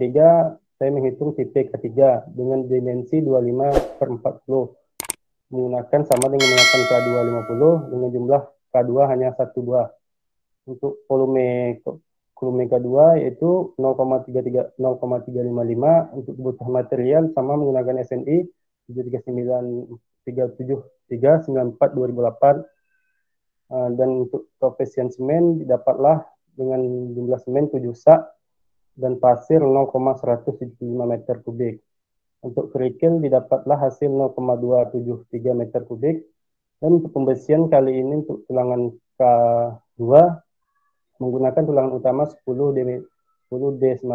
ketiga, saya menghitung titik ketiga dengan dimensi 25 per 40. Menggunakan sama dengan menggunakan K2 50 dengan jumlah K2 hanya buah Untuk volume volume K2 yaitu 0,33 0,355 untuk kebutuhan material sama menggunakan SNI 739 373 94 2008 dan untuk koefisien semen didapatlah dengan jumlah semen 7 sak dan pasir 0,175 meter kubik. Untuk kerikil didapatlah hasil 0,273 meter kubik dan untuk pembesian kali ini untuk tulangan K2 menggunakan tulangan utama 10 D 10 D19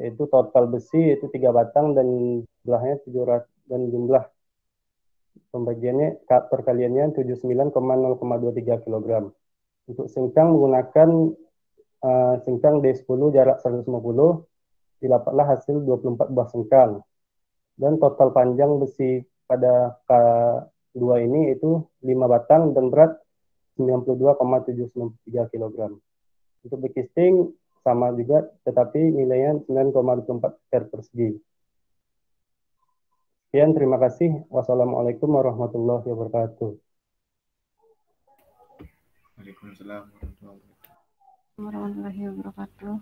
yaitu total besi itu tiga batang dan jumlahnya 700 dan jumlah pembagiannya perkaliannya 79,0,23 kg. Untuk sengkang menggunakan Eh, sengkang D10 jarak 150, didapatlah hasil 24 buah sengkang. Dan total panjang besi pada K2 ini itu 5 batang dan berat 92,793 kg. Untuk bekisting sama juga, tetapi nilainya 9,24 per persegi. Sekian, terima kasih. Wassalamualaikum warahmatullahi wabarakatuh. Waalaikumsalam warahmatullahi wabarakatuh warahmatullahi wabarakatuh.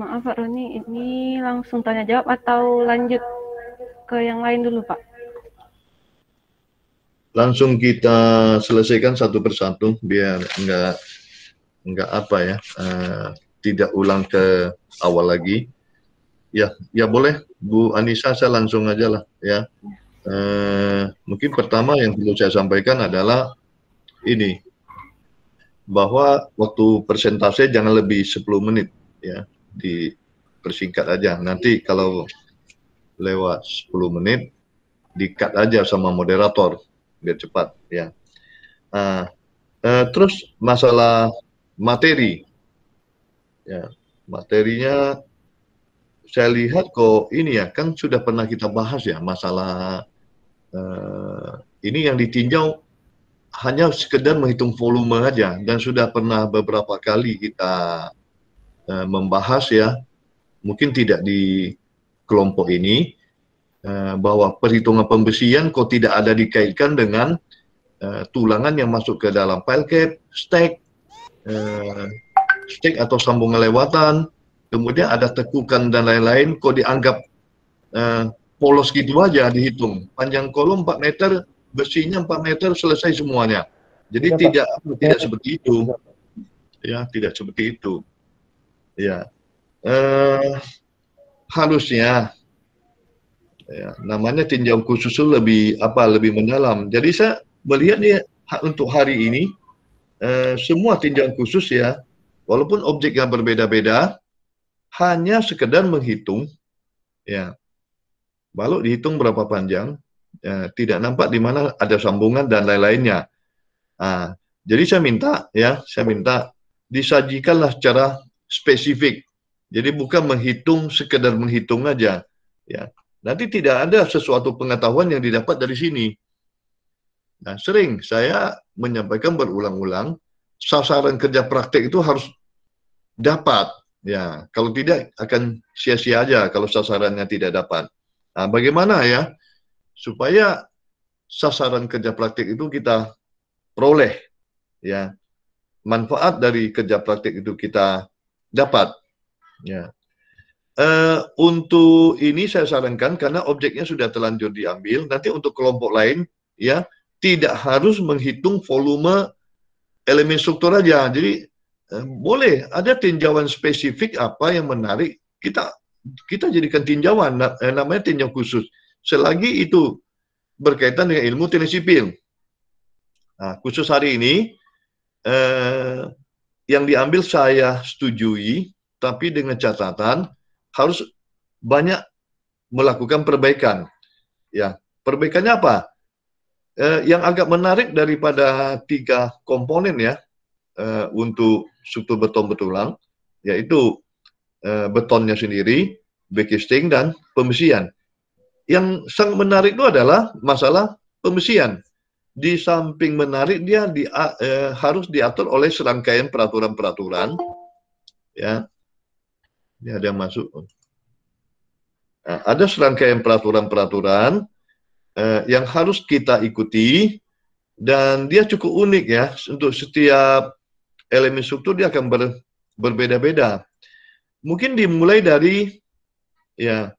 Maaf Pak Roni, ini langsung tanya jawab atau lanjut ke yang lain dulu Pak? Langsung kita selesaikan satu persatu biar enggak enggak apa ya, uh, tidak ulang ke awal lagi. Ya, ya boleh Bu Anissa saya langsung aja lah ya. ya. Eh, mungkin pertama yang perlu saya sampaikan adalah ini bahwa waktu persentase jangan lebih 10 menit ya dipersingkat aja. Nanti kalau lewat 10 menit dikat aja sama moderator biar cepat ya. Nah, eh, terus masalah materi ya materinya saya lihat kok ini ya kan sudah pernah kita bahas ya masalah eh, ini yang ditinjau hanya sekedar menghitung volume aja dan sudah pernah beberapa kali kita eh, membahas ya mungkin tidak di kelompok ini eh, bahwa perhitungan pembersihan kok tidak ada dikaitkan dengan eh, tulangan yang masuk ke dalam pile cap, stack, eh, stack atau sambungan lewatan, kemudian ada tekukan dan lain-lain, kok dianggap uh, polos gitu aja dihitung. Panjang kolom 4 meter, besinya 4 meter, selesai semuanya. Jadi ya, tidak Pak. tidak seperti itu. Iya, ya, tidak seperti itu. Ya. Uh, harusnya ya, namanya tinjau khusus lebih apa lebih mendalam. Jadi saya melihat untuk hari ini uh, semua tinjau khusus ya, walaupun objeknya berbeda-beda, hanya sekedar menghitung ya baru dihitung berapa panjang ya, tidak nampak di mana ada sambungan dan lain-lainnya nah, jadi saya minta ya saya minta disajikanlah secara spesifik jadi bukan menghitung sekedar menghitung aja ya nanti tidak ada sesuatu pengetahuan yang didapat dari sini nah sering saya menyampaikan berulang-ulang sasaran kerja praktik itu harus dapat Ya, kalau tidak akan sia-sia aja kalau sasarannya tidak dapat. Nah, bagaimana ya supaya sasaran kerja praktik itu kita peroleh ya manfaat dari kerja praktik itu kita dapat ya Uh, untuk ini saya sarankan karena objeknya sudah terlanjur diambil. Nanti untuk kelompok lain ya tidak harus menghitung volume elemen struktur aja. Jadi Eh, boleh ada tinjauan spesifik apa yang menarik kita kita jadikan tinjauan eh, namanya tinjau khusus selagi itu berkaitan dengan ilmu teknik sipil nah, khusus hari ini eh, yang diambil saya setujui tapi dengan catatan harus banyak melakukan perbaikan ya perbaikannya apa eh, yang agak menarik daripada tiga komponen ya uh, untuk struktur beton bertulang, yaitu uh, betonnya sendiri, backcasting, dan pembesian. Yang sangat menarik itu adalah masalah pembesian. Di samping menarik, dia di, uh, harus diatur oleh serangkaian peraturan-peraturan. Ya, ini ada yang masuk. Nah, ada serangkaian peraturan-peraturan uh, yang harus kita ikuti dan dia cukup unik ya untuk setiap elemen struktur dia akan ber, berbeda-beda. Mungkin dimulai dari ya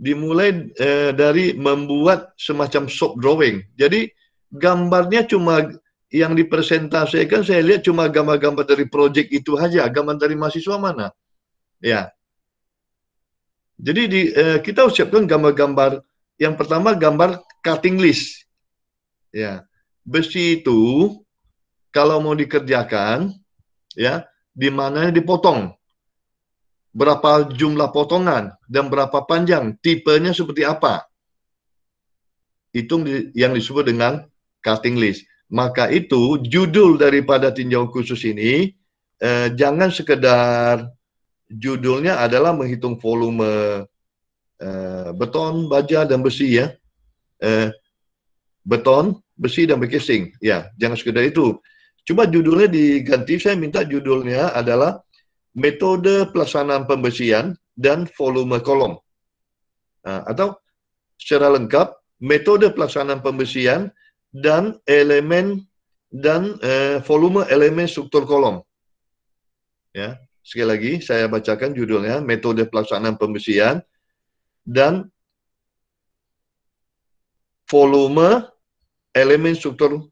dimulai eh, dari membuat semacam soft drawing. Jadi gambarnya cuma yang dipresentasikan saya lihat cuma gambar-gambar dari project itu saja. gambar dari mahasiswa mana. Ya. Jadi di, eh, kita siapkan gambar-gambar yang pertama gambar cutting list. Ya. Besi itu kalau mau dikerjakan, ya, di mana dipotong. Berapa jumlah potongan dan berapa panjang, tipenya seperti apa. Itu yang disebut dengan cutting list. Maka itu judul daripada tinjau khusus ini eh, jangan sekedar judulnya adalah menghitung volume eh, beton, baja dan besi ya. Eh, beton, besi dan casing, Ya, jangan sekedar itu cuma judulnya diganti, saya minta judulnya adalah metode pelaksanaan pembersihan dan volume kolom. Nah, atau secara lengkap, metode pelaksanaan pembersihan dan elemen dan eh, volume elemen struktur kolom. Ya, sekali lagi saya bacakan judulnya, metode pelaksanaan pembersihan dan volume elemen struktur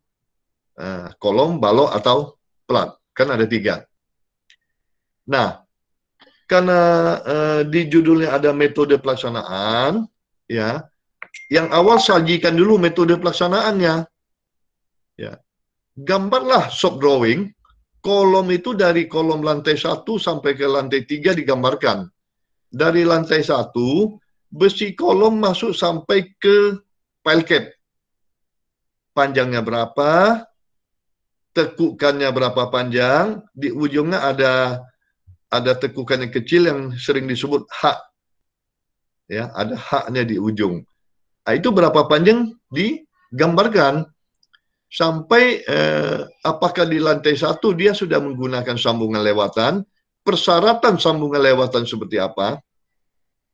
Nah, kolom, balok, atau plat. Kan ada tiga. Nah, karena uh, di judulnya ada metode pelaksanaan, ya, yang awal sajikan dulu metode pelaksanaannya. Ya, gambarlah soft drawing. Kolom itu dari kolom lantai 1 sampai ke lantai 3 digambarkan. Dari lantai 1, besi kolom masuk sampai ke pile cap. Panjangnya berapa, tekukannya berapa panjang, di ujungnya ada ada tekukan yang kecil yang sering disebut hak. Ya, ada haknya di ujung. Nah, itu berapa panjang digambarkan sampai eh, apakah di lantai satu dia sudah menggunakan sambungan lewatan, persyaratan sambungan lewatan seperti apa,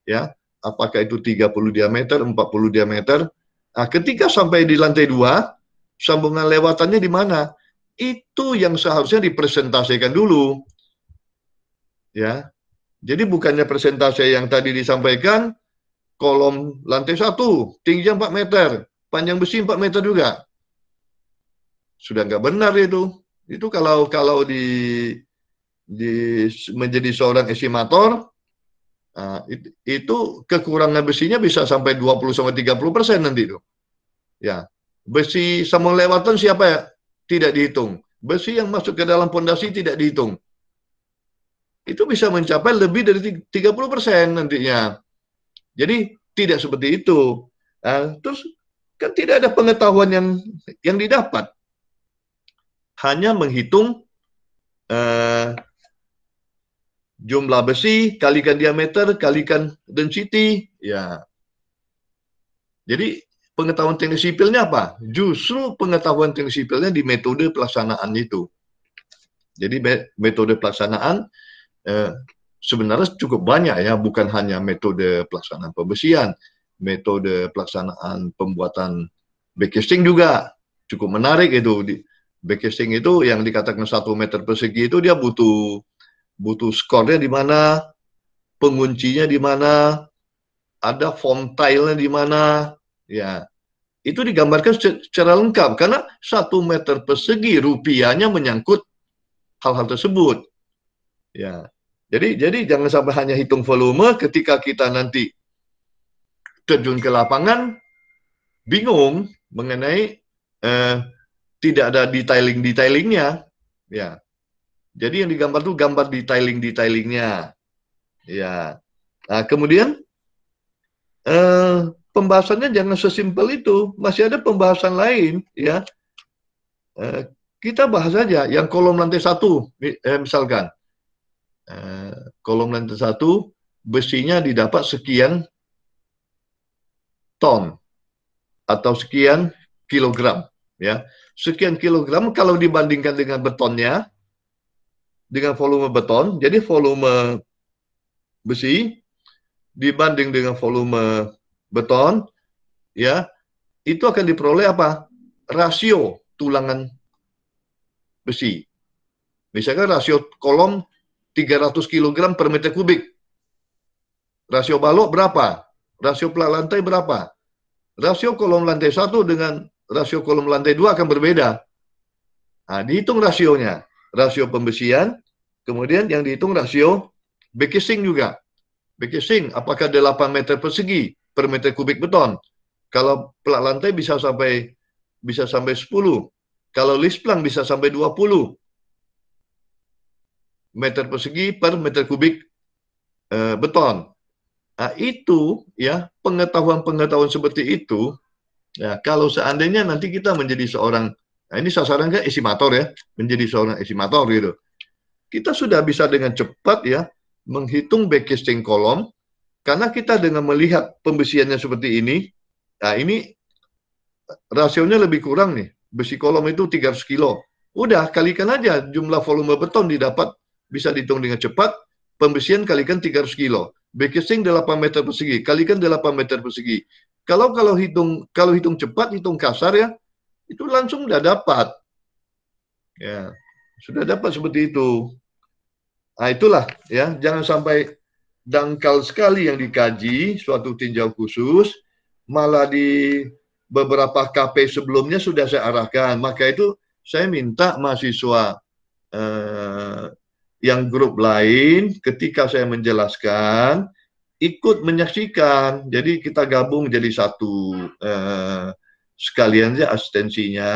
ya, apakah itu 30 diameter, 40 diameter. Nah, ketika sampai di lantai dua, sambungan lewatannya di mana? itu yang seharusnya dipresentasikan dulu. Ya. Jadi bukannya presentasi yang tadi disampaikan kolom lantai satu tingginya 4 meter, panjang besi 4 meter juga. Sudah nggak benar itu. Itu kalau kalau di di menjadi seorang estimator nah, itu, itu kekurangan besinya bisa sampai 20 sampai 30 persen nanti itu. Ya, besi sama lewatan siapa ya? tidak dihitung. Besi yang masuk ke dalam pondasi tidak dihitung. Itu bisa mencapai lebih dari 30% nantinya. Jadi tidak seperti itu. Nah, terus kan tidak ada pengetahuan yang yang didapat. Hanya menghitung uh, jumlah besi, kalikan diameter, kalikan density, ya. Jadi pengetahuan teknik sipilnya apa? Justru pengetahuan teknik sipilnya di metode pelaksanaan itu. Jadi metode pelaksanaan eh, sebenarnya cukup banyak ya, bukan hanya metode pelaksanaan pembersihan, metode pelaksanaan pembuatan backcasting juga cukup menarik itu. backcasting itu yang dikatakan satu meter persegi itu dia butuh butuh skornya di mana, penguncinya di mana, ada form tile-nya di mana, ya itu digambarkan secara lengkap karena satu meter persegi rupiahnya menyangkut hal-hal tersebut ya jadi jadi jangan sampai hanya hitung volume ketika kita nanti terjun ke lapangan bingung mengenai eh, tidak ada detailing detailingnya ya jadi yang digambar itu gambar detailing detailingnya ya nah kemudian eh, pembahasannya jangan sesimpel itu. Masih ada pembahasan lain, ya. Eh, kita bahas saja yang kolom lantai satu, eh, misalkan. Eh, kolom lantai satu, besinya didapat sekian ton atau sekian kilogram, ya. Sekian kilogram kalau dibandingkan dengan betonnya, dengan volume beton, jadi volume besi dibanding dengan volume beton, ya, itu akan diperoleh apa? Rasio tulangan besi. Misalkan rasio kolom 300 kg per meter kubik. Rasio balok berapa? Rasio pelat lantai berapa? Rasio kolom lantai satu dengan rasio kolom lantai dua akan berbeda. Nah, dihitung rasionya. Rasio pembesian, kemudian yang dihitung rasio backcasing juga. Backcasing, apakah 8 meter persegi per meter kubik beton. Kalau pelak lantai bisa sampai bisa sampai 10. Kalau list plank bisa sampai 20 meter persegi per meter kubik e, beton. Nah, itu ya pengetahuan-pengetahuan seperti itu. Ya, kalau seandainya nanti kita menjadi seorang nah ini sasaran kan estimator ya, menjadi seorang estimator gitu. Kita sudah bisa dengan cepat ya menghitung backcasting kolom karena kita dengan melihat pembesiannya seperti ini, nah ini rasionya lebih kurang nih. Besi kolom itu 300 kilo. Udah, kalikan aja jumlah volume beton didapat, bisa dihitung dengan cepat, pembesian kalikan 300 kilo. Backcasing 8 meter persegi, kalikan 8 meter persegi. Kalau kalau hitung kalau hitung cepat, hitung kasar ya, itu langsung udah dapat. Ya, sudah dapat seperti itu. Nah, itulah ya, jangan sampai dangkal sekali yang dikaji suatu tinjau khusus malah di beberapa KP sebelumnya sudah saya arahkan maka itu saya minta mahasiswa eh, yang grup lain ketika saya menjelaskan ikut menyaksikan jadi kita gabung jadi satu eh, sekalian saja asistensinya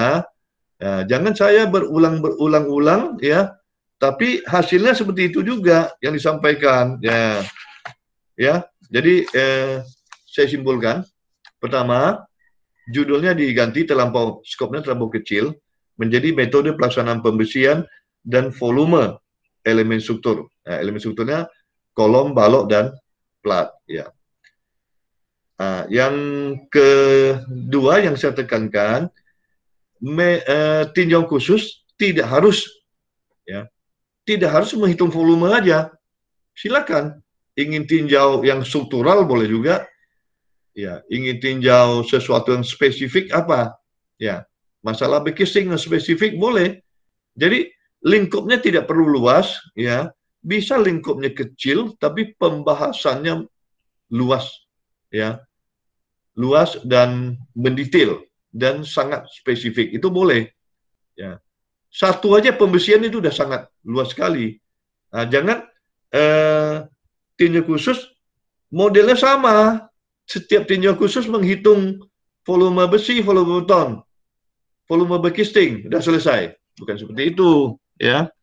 eh, jangan saya berulang berulang-ulang ya tapi hasilnya seperti itu juga yang disampaikan ya ya. Jadi eh, saya simpulkan, pertama judulnya diganti terlampau skopnya terlampau kecil menjadi metode pelaksanaan pembersihan dan volume elemen struktur. Nah, elemen strukturnya kolom, balok dan plat. Ya. Nah, yang kedua yang saya tekankan, me, eh, tinjau khusus tidak harus, ya, tidak harus menghitung volume aja. Silakan ingin tinjau yang struktural boleh juga ya ingin tinjau sesuatu yang spesifik apa ya masalah bekising yang spesifik boleh jadi lingkupnya tidak perlu luas ya bisa lingkupnya kecil tapi pembahasannya luas ya luas dan mendetail dan sangat spesifik itu boleh ya satu aja pembersihan itu sudah sangat luas sekali nah, jangan eh, tinjau khusus modelnya sama. Setiap tinjau khusus menghitung volume besi, volume beton, volume bekisting, sudah selesai. Bukan seperti itu, ya.